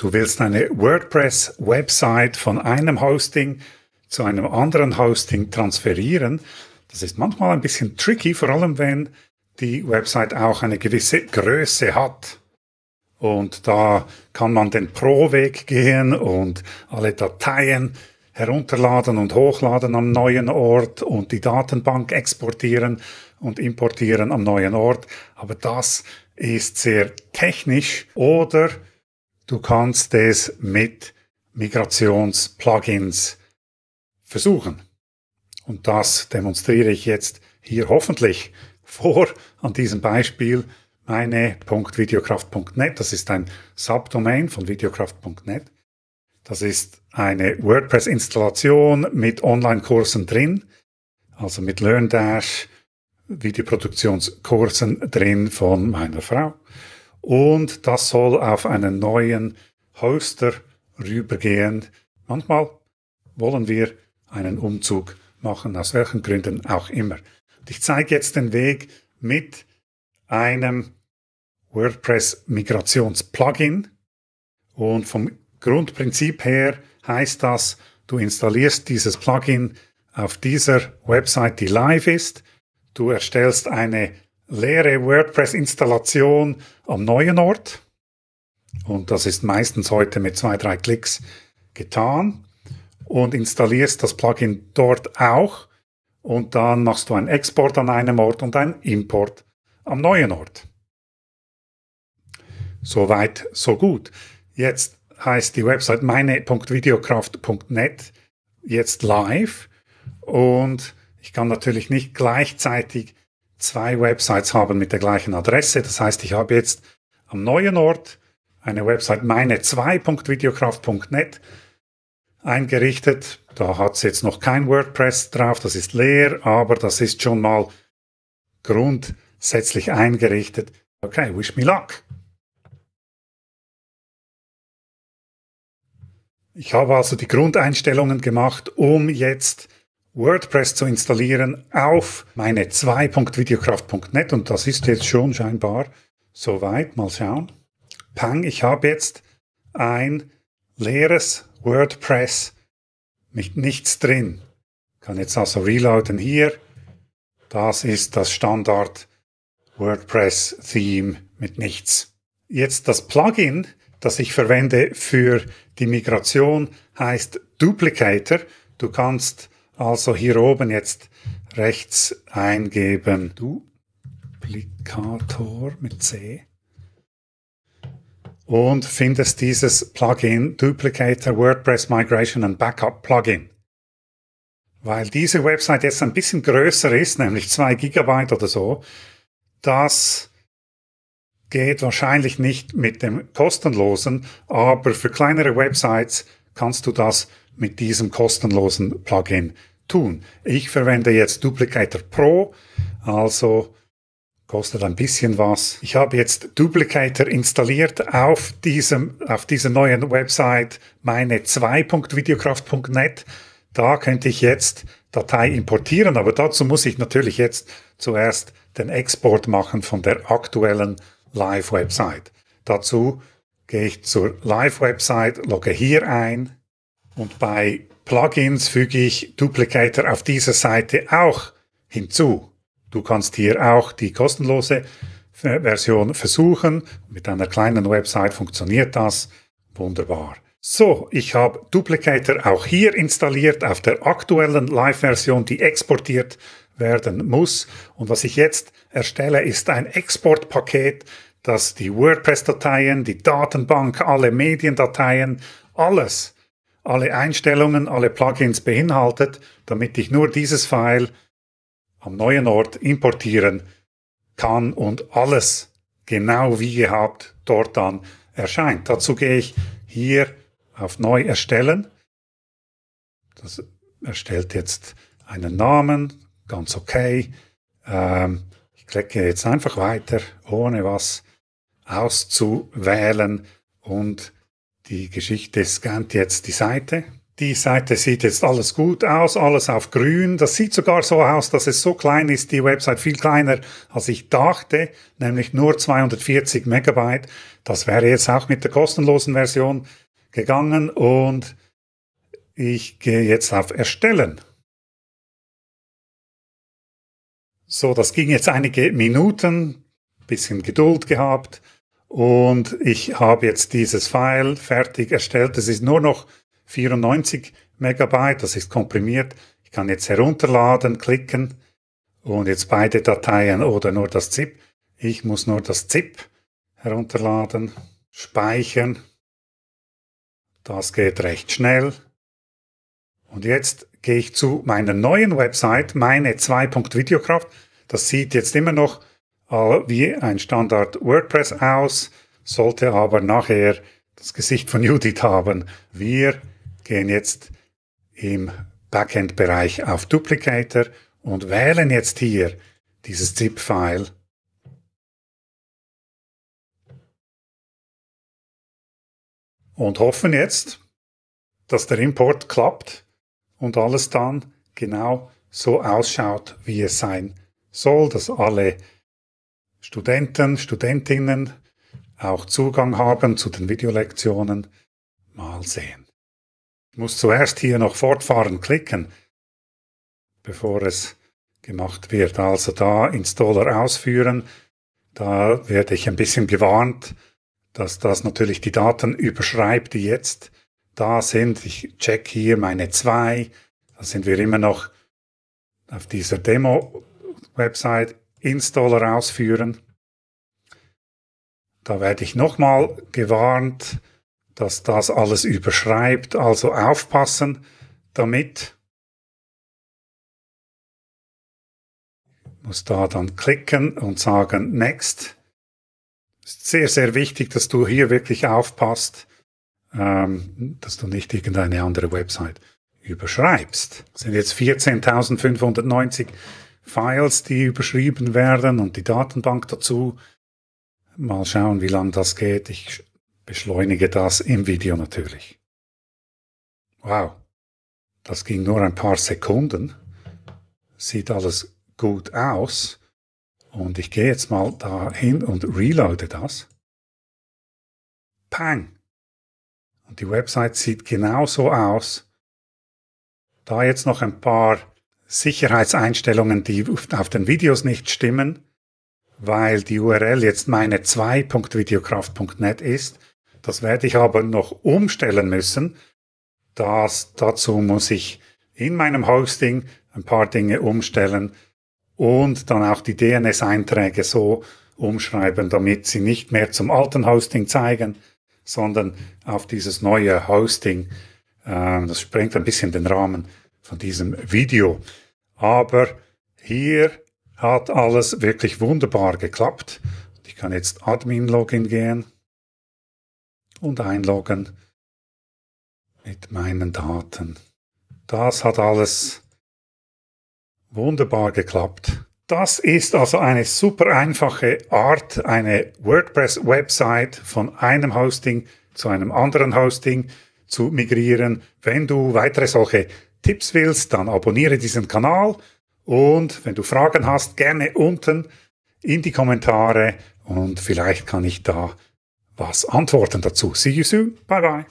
Du willst eine WordPress-Website von einem Hosting zu einem anderen Hosting transferieren. Das ist manchmal ein bisschen tricky, vor allem wenn die Website auch eine gewisse Größe hat. Und da kann man den Pro-Weg gehen und alle Dateien herunterladen und hochladen am neuen Ort und die Datenbank exportieren und importieren am neuen Ort. Aber das ist sehr technisch oder Du kannst es mit Migrationsplugins versuchen. Und das demonstriere ich jetzt hier hoffentlich vor an diesem Beispiel meine.videokraft.net. Das ist ein Subdomain von videokraft.net. Das ist eine WordPress-Installation mit Online-Kursen drin, also mit LearnDash, Videoproduktionskursen drin von meiner Frau und das soll auf einen neuen Hoster rübergehen. Manchmal wollen wir einen Umzug machen, aus welchen Gründen auch immer. Und ich zeige jetzt den Weg mit einem WordPress-Migrations-Plugin. Und vom Grundprinzip her heißt das, du installierst dieses Plugin auf dieser Website, die live ist. Du erstellst eine leere WordPress-Installation am neuen Ort. Und das ist meistens heute mit zwei, drei Klicks getan. Und installierst das Plugin dort auch. Und dann machst du einen Export an einem Ort und einen Import am neuen Ort. Soweit, so gut. Jetzt heißt die Website meine.videokraft.net jetzt live. Und ich kann natürlich nicht gleichzeitig zwei Websites haben mit der gleichen Adresse. Das heißt, ich habe jetzt am neuen Ort eine Website meine2.videokraft.net eingerichtet. Da hat es jetzt noch kein WordPress drauf, das ist leer, aber das ist schon mal grundsätzlich eingerichtet. Okay, wish me luck. Ich habe also die Grundeinstellungen gemacht, um jetzt WordPress zu installieren auf meine 2.videokraft.net und das ist jetzt schon scheinbar soweit. Mal schauen. Pang, ich habe jetzt ein leeres WordPress mit nichts drin. Kann jetzt also reloaden hier. Das ist das Standard WordPress Theme mit nichts. Jetzt das Plugin, das ich verwende für die Migration heißt Duplicator. Du kannst also hier oben jetzt rechts eingeben. Duplikator mit C. Und findest dieses Plugin Duplicator WordPress Migration and Backup Plugin. Weil diese Website jetzt ein bisschen größer ist, nämlich zwei Gigabyte oder so, das geht wahrscheinlich nicht mit dem kostenlosen, aber für kleinere Websites kannst du das mit diesem kostenlosen Plugin tun. Ich verwende jetzt Duplicator Pro, also kostet ein bisschen was. Ich habe jetzt Duplicator installiert auf diesem, auf dieser neuen Website meine2.videokraft.net. Da könnte ich jetzt Datei importieren, aber dazu muss ich natürlich jetzt zuerst den Export machen von der aktuellen Live-Website. Dazu gehe ich zur Live-Website, logge hier ein und bei Plugins füge ich Duplicator auf dieser Seite auch hinzu. Du kannst hier auch die kostenlose Version versuchen. Mit einer kleinen Website funktioniert das wunderbar. So, ich habe Duplicator auch hier installiert auf der aktuellen Live-Version, die exportiert werden muss. Und was ich jetzt erstelle, ist ein Exportpaket, das die WordPress-Dateien, die Datenbank, alle Mediendateien, alles alle Einstellungen, alle Plugins beinhaltet, damit ich nur dieses File am neuen Ort importieren kann und alles genau wie gehabt dort dann erscheint. Dazu gehe ich hier auf Neu erstellen. Das erstellt jetzt einen Namen, ganz okay. Ähm, ich klicke jetzt einfach weiter, ohne was auszuwählen und die Geschichte scannt jetzt die Seite. Die Seite sieht jetzt alles gut aus, alles auf grün. Das sieht sogar so aus, dass es so klein ist, die Website viel kleiner, als ich dachte, nämlich nur 240 Megabyte. Das wäre jetzt auch mit der kostenlosen Version gegangen und ich gehe jetzt auf Erstellen. So, das ging jetzt einige Minuten, bisschen Geduld gehabt. Und ich habe jetzt dieses File fertig erstellt. Es ist nur noch 94 Megabyte, das ist komprimiert. Ich kann jetzt herunterladen, klicken und jetzt beide Dateien oder nur das ZIP. Ich muss nur das ZIP herunterladen, speichern. Das geht recht schnell. Und jetzt gehe ich zu meiner neuen Website, meine 2.videokraft. Das sieht jetzt immer noch äh, wie ein Standard WordPress aus, sollte aber nachher das Gesicht von Judith haben. Wir gehen jetzt im Backend-Bereich auf Duplicator und wählen jetzt hier dieses ZIP-File. Und hoffen jetzt, dass der Import klappt und alles dann genau so ausschaut, wie es sein soll, dass alle Studenten, Studentinnen auch Zugang haben zu den Videolektionen. Mal sehen. Ich muss zuerst hier noch fortfahren klicken, bevor es gemacht wird. Also da Installer ausführen. Da werde ich ein bisschen gewarnt, dass das natürlich die Daten überschreibt, die jetzt da sind. Ich check hier meine zwei. Da sind wir immer noch auf dieser Demo-Website Installer ausführen. Da werde ich nochmal gewarnt, dass das alles überschreibt, also aufpassen damit. Ich muss da dann klicken und sagen Next. Ist sehr, sehr wichtig, dass du hier wirklich aufpasst, ähm, dass du nicht irgendeine andere Website überschreibst. Das sind jetzt 14.590 Files, die überschrieben werden und die Datenbank dazu. Mal schauen, wie lang das geht. Ich beschleunige das im Video natürlich. Wow, das ging nur ein paar Sekunden. Sieht alles gut aus. Und ich gehe jetzt mal dahin und reloade das. Pang! Und die Website sieht genauso aus. Da jetzt noch ein paar Sicherheitseinstellungen, die auf den Videos nicht stimmen, weil die URL jetzt meine 2.videokraft.net ist. Das werde ich aber noch umstellen müssen. Das, dazu muss ich in meinem Hosting ein paar Dinge umstellen und dann auch die DNS-Einträge so umschreiben, damit sie nicht mehr zum alten Hosting zeigen, sondern auf dieses neue Hosting. Äh, das sprengt ein bisschen den Rahmen von diesem Video. Aber hier hat alles wirklich wunderbar geklappt. Ich kann jetzt Admin-Login gehen und einloggen mit meinen Daten. Das hat alles wunderbar geklappt. Das ist also eine super einfache Art, eine WordPress-Website von einem Hosting zu einem anderen Hosting zu migrieren. Wenn du weitere solche Tipps willst, dann abonniere diesen Kanal und wenn du Fragen hast, gerne unten in die Kommentare und vielleicht kann ich da was antworten dazu. See you soon. Bye bye.